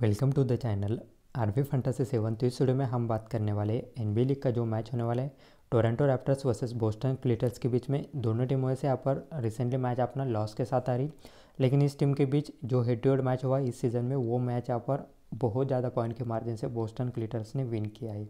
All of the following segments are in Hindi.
welcome to the channel RB fantasy seven तो इस वीडियो में हम बात करने वाले एन बी लीग का जो मैच होने वाला है Toronto Raptors versus Boston Celtics के बीच में दोनों टीमों से यहाँ पर रिसेंटली मैच अपना लॉस के साथ आ रही लेकिन इस टीम के बीच जो हेड टू हेड मैच हुआ इस सीज़न में वो मैच यहाँ पर बहुत ज़्यादा पॉइंट के मार्जिन से बोस्टन क्लिटर्स ने विन किया है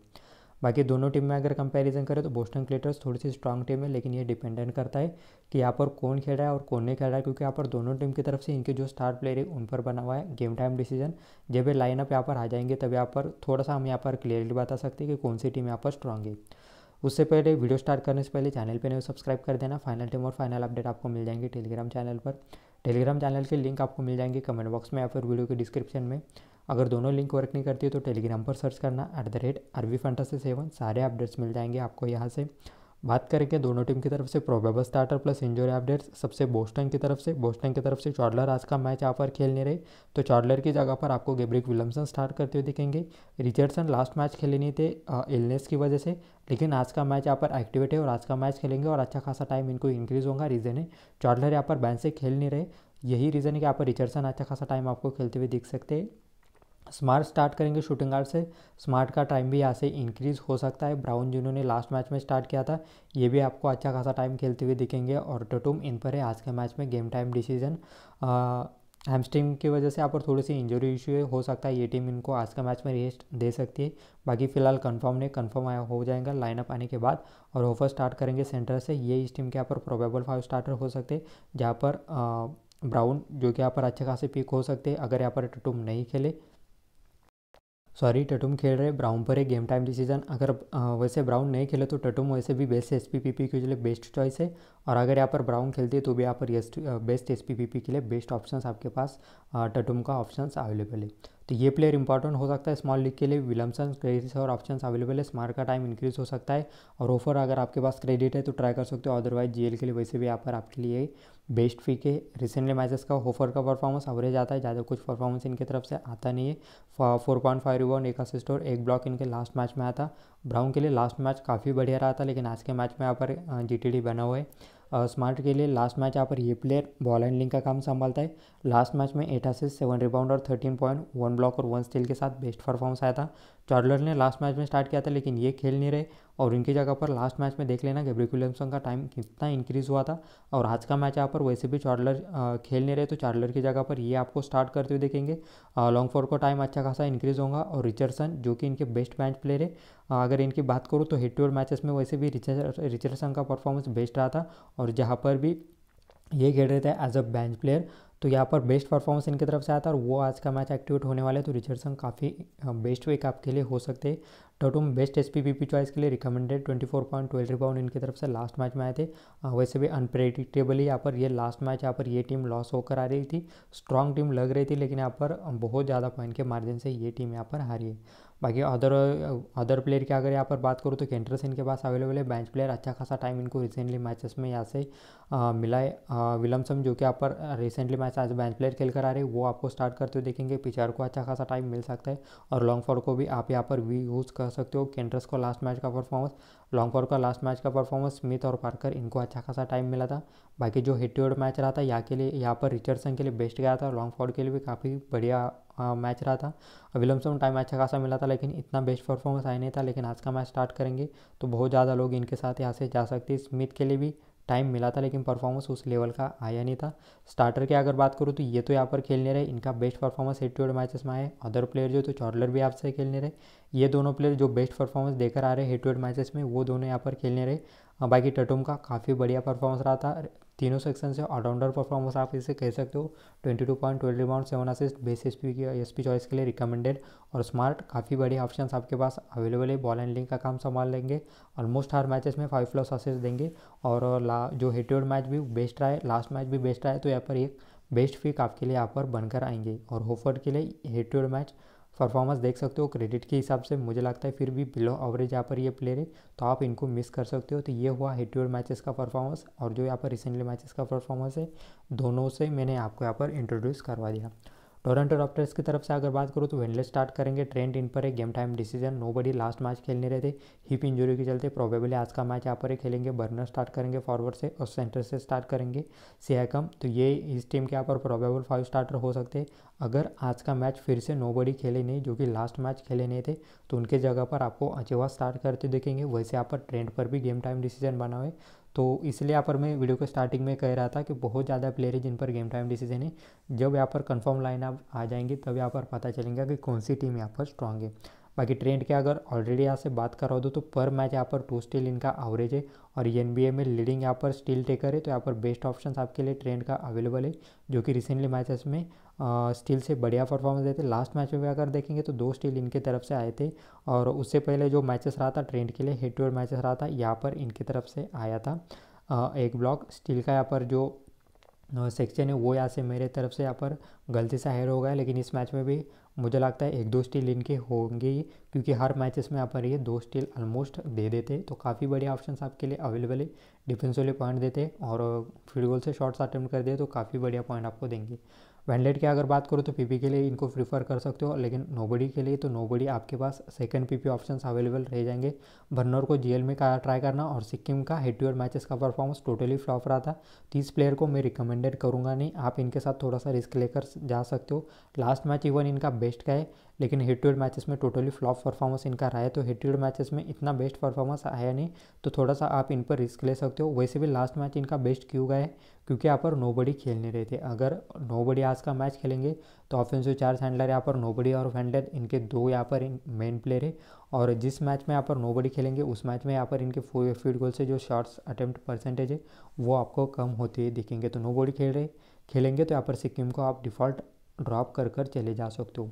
बाकी दोनों टीम में अगर कंपैरिजन करें तो बोस्टन क्लेटर्स थोड़ी सी स्ट्रांग टीम है लेकिन ये डिपेंडेंट करता है कि यहाँ पर कौन खेल रहा है और कौन नहीं खेल रहा है क्योंकि यहाँ पर दोनों टीम की तरफ से इनके जो स्टार प्लेयर है उन पर बना हुआ है गेम टाइम डिसीजन जब ये लाइनअप यहाँ पर आ जाएंगे तब यहाँ पर थोड़ा सा हम यहाँ पर क्लियरली बता सकते हैं कि कौन सी टीम यहाँ पर स्ट्रांग है उससे पहले वीडियो स्टार्ट करने से पहले चैनल पर नहीं सब्सक्राइब कर देना फाइनल टीम और फाइनल अपडेट आपको मिल जाएंगे टेलीग्राम चैनल पर टेलीग्राम चैनल के लिंक आपको मिल जाएंगे कमेंट बॉक्स में या फिर वीडियो के डिस्क्रिप्शन में अगर दोनों लिंक वर्क नहीं करती है तो टेलीग्राम पर सर्च करना at the rate RB fantasy seven सारे अपडेट्स मिल जाएंगे आपको यहाँ से बात करेंगे दोनों टीम की तरफ से probable starter plus injury updates सबसे बोस्टन की तरफ से बोस्टन की तरफ से चॉडलर आज का मैच यहाँ पर खेलने रहे तो चॉडलर की जगह पर आपको गेब्रिक विलियमसन स्टार्ट करते हुए दिखेंगे रिचर्डसन लास्ट मैच खेले नहीं थे इलनेस की वजह से लेकिन आज का मैच यहाँ पर एक्टिवेट है और आज का मैच खेलेंगे और अच्छा खासा टाइम इनको इंक्रीज होगा रीज़न है चॉडलर यहाँ पर बैन से खेल नहीं रहे यही रीज़न है कि यहाँ पर रिचर्डसन अच्छा खासा टाइम आपको खेलते हुए दिख सकते हैं स्मार्ट स्टार्ट करेंगे शूटिंग गार्ड से स्मार्ट का टाइम भी यहाँ से इंक्रीज़ हो सकता है ब्राउन जिन्होंने लास्ट मैच में स्टार्ट किया था ये भी आपको अच्छा खासा टाइम खेलते हुए दिखेंगे और टटुम तो इन पर है आज के मैच में गेम टाइम डिसीजन हैमस्ट्रिंग की वजह से आप पर थोड़ी सी इंजरी इश्यू हो सकता है ये टीम इनको आज का मैच में रेस्ट दे सकती है बाकी फिलहाल कंफर्म नहीं कंफर्म आया हो जाएगा लाइनअप आने के बाद और ऑफर स्टार्ट करेंगे सेंटर से ये इस टीम के यहाँ पर प्रोबेबल फाइव स्टार्टर हो सकते हैं जहाँ पर ब्राउन जो कि यहाँ पर अच्छे खासे पिक हो सकते हैं अगर यहाँ पर टटुम तो नहीं खेले सॉरी टटुम खेल रहे ब्राउन पर है गेम टाइम डिसीजन अगर वैसे ब्राउन नहीं खेले तो टटुम वैसे भी बेस्ट एस पी पी के लिए बेस्ट चॉइस है और अगर यहाँ पर ब्राउन खेलती है तो भी यहाँ पर बेस्ट एस पी के लिए बेस्ट ऑप्शंस आपके पास टटुम का ऑप्शंस अवेलेबल है तो ये प्लेयर इंपॉर्टेंट हो सकता है स्मॉल लीग के लिए विलमसन क्रेडिट्स और ऑप्शंस अवेलेबल है स्मार्ट का टाइम इंक्रीज हो सकता है और ऑफर अगर आपके पास क्रेडिट है तो ट्राई कर सकते हो अदरवाइज जीएल के लिए वैसे भी यहाँ पर आपके लिए बेस्ट फीक है रिसेंटली मैचेस का ऑफर का परफॉर्मेंस अवरेज आता है ज़्यादा कुछ परफॉर्मेंस इनके तरफ से आता नहीं है फोर पॉइंट फाइव रिबॉन एक असिस्ट और एक ब्लॉक इनके लास्ट मैच में आता ब्राउन के लिए लास्ट मैच काफ़ी बढ़िया रहा था लेकिन आज के मैच में यहाँ पर जी बना हुआ है स्मार्ट के लिए लास्ट मैच यहाँ पर ये प्लेयर बॉल हैंडलिंग का काम संभालता है लास्ट मैच में एट असिस्ट सेवन रिबाउंड और थर्टीन पॉइंट वन ब्लॉक और वन स्टील के साथ बेस्ट परफॉर्मेंस आया था चार्लर ने लास्ट मैच में स्टार्ट किया था लेकिन ये खेल नहीं रहे और उनकी जगह पर लास्ट मैच में देख लेना गैब्रिक विलियमसन का टाइम कितना इंक्रीज़ हुआ था और आज का मैच यहाँ पर वैसे भी चार्लर खेल नहीं रहे तो चार्लर की जगह पर ये आपको स्टार्ट करते हुए देखेंगे लॉन्ग फोर का टाइम अच्छा खासा इंक्रीज़ होगा और रिचर्डसन जो कि इनके बेस्ट मैच प्लेयर है अगर इनकी बात करूँ तो हेड टू मैचेस में वैसे भी रिचर्डसन का परफॉर्मेंस बेस्ट रहा था और जहाँ पर भी ये खेल रहे थे एज अ बेंच प्लेयर तो यहाँ पर बेस्ट परफॉर्मेंस इनकी तरफ से आया था और वो आज का मैच एक्टिवेट होने वाला है तो रिचर्डसन काफ़ी बेस्ट वेक आपके लिए हो सकते हैं Tatum best S P choice के लिए रिकमेंडेड ट्वेंटी फोर पॉइंट इनकी तरफ से लास्ट मैच में आए थे वैसे भी अनप्रेडिक्टेबली यहाँ पर ये लास्ट मैच यहाँ पर ये टीम लॉस होकर आ रही थी स्ट्रॉन्ग टीम लग रही थी लेकिन यहाँ पर बहुत ज़्यादा पॉइंट के मार्जिन से ये टीम यहाँ पर हारी है बाकी अदर अदर प्लेयर की अगर यहाँ पर बात करूँ तो केंटरस इनके पास अवेलेबल है बेंच प्लेयर अच्छा खासा टाइम इनको रिसेंटली मैचेस में यहाँ से आ, मिला है विलमसम जो कि यहाँ पर रिसेंटली मैच आज बेंच प्लेयर खेल कर आ रहे हैं वो आपको स्टार्ट करते हुए देखेंगे पिचार को अच्छा खासा टाइम मिल सकता है और लॉन्ग फॉर को भी आप यहाँ पर वी यूज़ कर सकते हो केंटरस को लास्ट मैच का परफॉर्मेंस लॉन्ग फॉर का लास्ट मैच का परफॉर्मेंस स्मिथ और पार्कर इनको अच्छा खासा टाइम मिला था बाकी जो हेड टू मैच रहा था यहाँ के लिए यहाँ पर रिचर्डसन के लिए बेस्ट गया था लॉन्ग फॉर के लिए भी काफ़ी बढ़िया मैच हाँ, रहा था और टाइम अच्छा खासा मिला था लेकिन इतना बेस्ट परफॉर्मेंस आया नहीं था लेकिन आज का मैच स्टार्ट करेंगे तो बहुत ज़्यादा लोग इनके साथ यहाँ से जा सकते हैं स्मिथ के लिए भी टाइम मिला था लेकिन परफॉर्मेंस उस लेवल का आया नहीं था स्टार्टर की अगर बात करूँ तो ये तो यहाँ पर खेलने रहे इनका best performance at two matches में आए अदर प्लेयर जो तो चॉर्लर भी आपसे खेलने रहे ये दोनों प्लेयर जो बेस्ट परफॉर्मेंस देकर आ रहे हेड टू मैचेस में वो दोनों यहाँ पर खेलने रहे बाकी टटूम का काफ़ी बढ़िया परफॉर्मेंस रहा था तीनों सेक्शन से ऑलराउंडर परफॉर्मेंस आप इसे कह सकते हो twenty two point twelve rebound seven assist best S P S P choice के लिए रिकमेंडेड और स्मार्ट काफ़ी बड़े ऑप्शन आपके पास अवेलेबल है बॉल हैंडलिंग का काम संभाल लेंगे ऑलमोस्ट हर मैचेस में फाइव प्लस असिस्ट देंगे और ला जो हेटेड मैच भी बेस्ट रहा है लास्ट मैच भी बेस्ट रहा है तो यहाँ पर एक बेस्ट फिक आपके लिए यहाँ पर बनकर आएंगे और होफर्ड के लिए हेटेड मैच परफॉर्मेंस देख सकते हो क्रेडिट के हिसाब से मुझे लगता है फिर भी बिलो एवरेज यहाँ पर ये प्लेयर है तो आप इनको मिस कर सकते हो तो ये हुआ हेड टू हेड मैचेस का परफॉर्मेंस और जो यहाँ पर रिसेंटली मैचेस का परफॉर्मेंस है दोनों से मैंने आपको यहाँ पर इंट्रोड्यूस करवा दिया टोरंटो रॉप्टर्स की तरफ से अगर बात करूँ तो वेनले स्टार्ट करेंगे ट्रेंड इन पर एक game time decision nobody last match खेलने रहे थे हिप इंजरी के चलते प्रॉबेबली आज का मैच यहाँ पर ही खेलेंगे बर्नर स्टार्ट करेंगे फॉरवर्ड से और सेंटर से स्टार्ट करेंगे सियाकम तो ये इस टीम के यहाँ पर प्रॉबेबल फाइव स्टार्टर हो सकते हैं अगर आज का मैच फिर से नो बडी खेले नहीं जो कि लास्ट मैच खेले नहीं थे तो उनके जगह पर आपको अचेवा स्टार्ट करते देखेंगे वैसे यहाँ पर ट्रेंड पर भी गेम टाइम डिसीजन बना हुए तो इसलिए यहाँ पर मैं वीडियो के स्टार्टिंग में कह रहा था कि बहुत ज़्यादा प्लेयर है जिन पर गेम टाइम डिसीजन है जब यहाँ पर कंफर्म लाइन आप आ जाएंगे तब यहाँ पर पता चलेगा कि कौन सी टीम यहाँ पर स्ट्रांग है बाकी ट्रेंड के अगर ऑलरेडी यहाँ से बात रहा दो तो, तो पर मैच यहाँ पर टू स्टील इनका एवरेज है और एन में लीडिंग यहाँ पर स्टील टेकर है तो यहाँ पर बेस्ट ऑप्शन आपके लिए ट्रेंड का अवेलेबल है जो कि रिसेंटली मैचेस में स्टील से बढ़िया परफॉर्मेंस देते लास्ट मैच में भी अगर देखेंगे तो दो स्टील इनके तरफ से आए थे और उससे पहले जो मैचेस रहा था ट्रेंड के लिए हेड टू हेड मैचेस रहा था यहाँ पर इनकी तरफ से आया था एक ब्लॉक स्टील का यहाँ पर जो सेक्शन है वो यहाँ से मेरे तरफ से यहाँ पर गलती से हायर हो गया लेकिन इस मैच में भी मुझे लगता है एक दो स्टील इनके होंगे ही क्योंकि हर मैचेस में यहाँ पर ये दो स्टील ऑलमोस्ट दे देते तो काफ़ी बढ़िया ऑप्शन आपके लिए अवेलेबल है डिफेंस वाले पॉइंट देते और फील्ड गोल से शॉट्स अटैम्प्ट कर दे तो काफ़ी बढ़िया पॉइंट आपको देंगे वैंडलेट की अगर बात करो तो पीपी के लिए इनको प्रीफर कर सकते हो लेकिन नोबडी के लिए तो नोबडी आपके पास सेकंड पीपी ऑप्शंस अवेलेबल रह जाएंगे बर्नर को जीएल में का ट्राई करना और सिक्किम का हेड टू हेड मैचेस का परफॉर्मेंस टोटली फ्लॉप रहा था तो इस प्लेयर को मैं रिकमेंडेड करूँगा नहीं आप इनके साथ थोड़ा सा रिस्क लेकर जा सकते हो लास्ट मैच इवन इनका बेस्ट का है लेकिन हेड टू हेड मैचेस में टोटली फ्लॉप परफॉर्मेंस इनका रहा है तो हेड टू हेड मैचेस में इतना बेस्ट परफॉर्मेंस आया नहीं तो थोड़ा सा आप इन पर रिस्क ले सकते हो वैसे भी लास्ट मैच इनका बेस्ट क्यों गया है क्योंकि यहाँ पर नोबडी खेल नहीं रहे थे अगर नोबडी आज का मैच खेलेंगे तो ऑफेंसिव चार्ज हैंडलर यहाँ पर नोबडी और वेंडर इनके दो यहाँ पर मेन प्लेयर है और जिस मैच में यहाँ पर नोबडी खेलेंगे उस मैच में यहाँ पर इनके फील्ड गोल से जो शॉट्स अटैम्प्ट परसेंटेज है वो आपको कम होती है दिखेंगे तो नोबडी खेल रहे खेलेंगे तो यहाँ पर सिक्किम को आप डिफ़ॉल्ट ड्रॉप कर कर चले जा सकते हो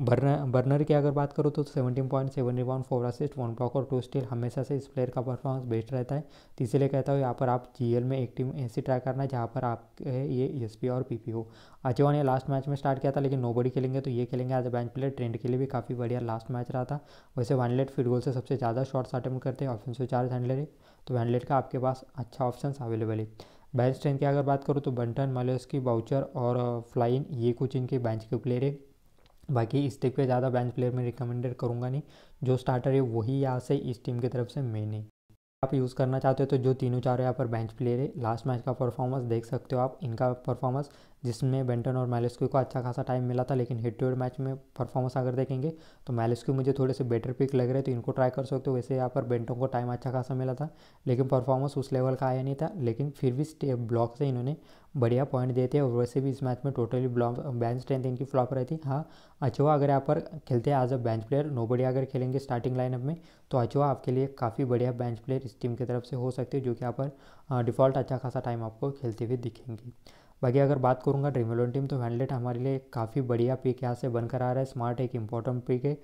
बर्नर बर्नर की अगर बात करूँ तो seventeen point seven rebound four assist one block और टू स्टील हमेशा से इस प्लेयर का परफॉर्मेंस बेस्ट रहता है तो इसीलिए कहता हूँ यहाँ पर आप जी में एक टीम ऐसी ट्राई करना है जहाँ पर आप ये एस e और पी हो अजवा ने लास्ट मैच में स्टार्ट किया था लेकिन नो खेलेंगे तो ये खेलेंगे as a bench player Trent के लिए भी काफ़ी बढ़िया लास्ट मैच रहा था वैसे वनलेट फिर गोल से सबसे ज़्यादा शॉट्स अटैम्प्ट करते हैं ऑप्शन से चार्ज हैंडलर तो वनलेट का आपके पास अच्छा ऑप्शन अवेलेबल है बैच स्ट्रेंथ की अगर बात करूँ तो बंटन की बाउचर और फ्लाइन ये कुछ इनके बैच के प्लेयर है बाकी इस टिक पे ज़्यादा बेंच प्लेयर में रिकमेंडेड करूँगा नहीं जो स्टार्टर है वही यहाँ से इस टीम की तरफ से मेन है आप यूज़ करना चाहते हो तो जो तीनों चारों यहाँ पर बेंच प्लेयर है लास्ट मैच का परफॉर्मेंस देख सकते हो आप इनका परफॉर्मेंस जिसमें बेंटन और मैलेस्क्यू को अच्छा खासा टाइम मिला था लेकिन हेड टू हेड मैच में परफॉर्मेंस अगर देखेंगे तो मैलेस्क्यू मुझे थोड़े से बेटर पिक लग रहे तो इनको ट्राई कर सकते हो वैसे यहाँ पर बेंटन को टाइम अच्छा खासा मिला था लेकिन परफॉर्मेंस उस लेवल का आया नहीं था लेकिन फिर भी स्टे ब्लॉक से इन्होंने बढ़िया पॉइंट देते थे और वैसे भी इस मैच में टोटली ब्लॉक बेंच स्ट्रेंथ इनकी फ्लॉप रही थी हाँ अचवा अगर यहाँ पर खेलते हैं as a bench player nobody अगर खेलेंगे स्टार्टिंग लाइनअप में तो अचवा आपके लिए काफ़ी बढ़िया बेंच प्लेयर इस टीम की तरफ से हो सकते है जो कि यहाँ पर डिफ़ॉल्ट अच्छा खासा टाइम आपको खेलते हुए दिखेंगे बाकी अगर बात करूँगा ड्रीम टीम तो वैंडलेट हमारे लिए काफ़ी बढ़िया पिक यहाँ से बनकर आ रहा है स्मार्ट एक इंपॉर्टेंट पिक है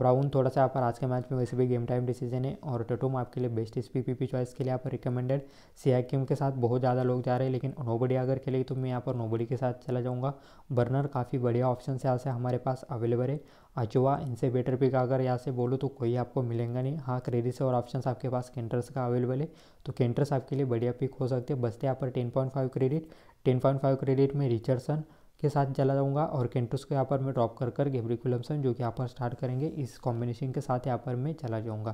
ब्राउन थोड़ा सा यहाँ पर आज के मैच में वैसे भी गेम टाइम डिसीजन है और टटूम आपके लिए बेस्ट इस पी पी चॉइस के लिए यहाँ पर रिकमेंडेड सियाकिम के साथ बहुत ज़्यादा लोग जा रहे हैं लेकिन नोबडी अगर खेलेगी तो मैं यहाँ पर नोबडी के साथ चला जाऊँगा बर्नर काफ़ी बढ़िया ऑप्शन यहाँ से हमारे पास अवेलेबल है अचुआ इनसे बेटर पिक अगर यहाँ से बोलो तो कोई आपको मिलेगा नहीं हाँ क्रेडिस और ऑप्शंस आपके पास केंटर्स का अवेलेबल है तो केंटर्स आपके लिए बढ़िया पिक हो सकते हैं बसते यहाँ पर ten point five credit ten point five credit में रिचर्डसन के साथ चला जाऊंगा और केंटोस को यहाँ पर मैं ड्रॉप कर कर गेब्रिकुलमसन जो कि यहाँ पर स्टार्ट करेंगे इस कॉम्बिनेशन के साथ यहाँ पर मैं चला जाऊंगा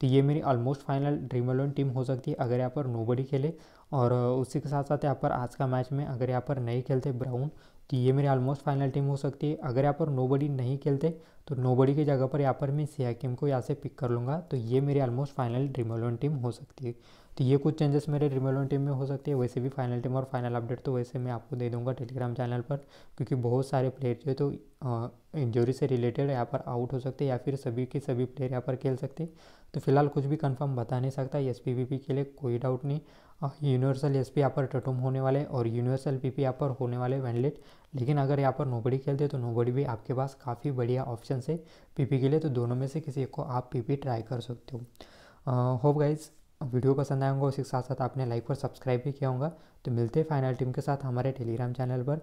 तो ये मेरी almost final Dream Eleven team हो सकती है अगर यहाँ पर नोबडी खेले और उसी के साथ साथ यहाँ पर आज का मैच में अगर यहाँ पर नहीं खेलते ब्राउन तो ये मेरी ऑलमोस्ट फाइनल टीम हो सकती है अगर यहाँ पर नोबडी नहीं खेलते तो नोबडी की जगह पर यहाँ पर मैं सियाकिम को यहाँ से पिक कर लूँगा तो ये मेरी almost final Dream Eleven team हो सकती है तो ये कुछ चेंजेस मेरे रिमेलोन टीम में हो सकते हैं वैसे भी फाइनल टीम और फाइनल अपडेट तो वैसे मैं आपको दे दूंगा टेलीग्राम चैनल पर क्योंकि बहुत सारे प्लेयर जो है तो इंजरी से रिलेटेड यहाँ पर आउट हो सकते हैं या फिर सभी के सभी प्लेयर यहाँ पर खेल सकते हैं तो फिलहाल कुछ भी कन्फर्म बता नहीं सकता एस के लिए कोई डाउट नहीं यूनिवर्सल एस पी यहाँ पर टटुम होने वाले और यूनिवर्सल पी पी यहाँ पर होने वाले वैनलेट लेकिन अगर यहाँ पर नोबड़ी खेलते हैं तो नोबड़ी भी आपके पास काफ़ी बढ़िया ऑप्शन है पी के लिए तो दोनों में से किसी एक को आप पी ट्राई कर सकते हो होप गाइज़ वीडियो पसंद होंगे उसी उसके साथ साथ आपने लाइक और सब्सक्राइब भी किया होगा तो मिलते हैं फाइनल टीम के साथ हमारे टेलीग्राम चैनल पर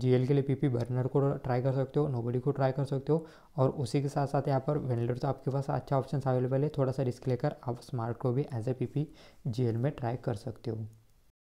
जी के लिए पीपी बर्नर को ट्राई कर सकते हो नोबडी को ट्राई कर सकते हो और उसी के साथ साथ यहाँ पर वेंडलर तो आपके पास अच्छा ऑप्शन अवेलेबल है थोड़ा सा रिस्क लेकर आप स्मार्ट को भी एज ए पी पी में ट्राई कर सकते हो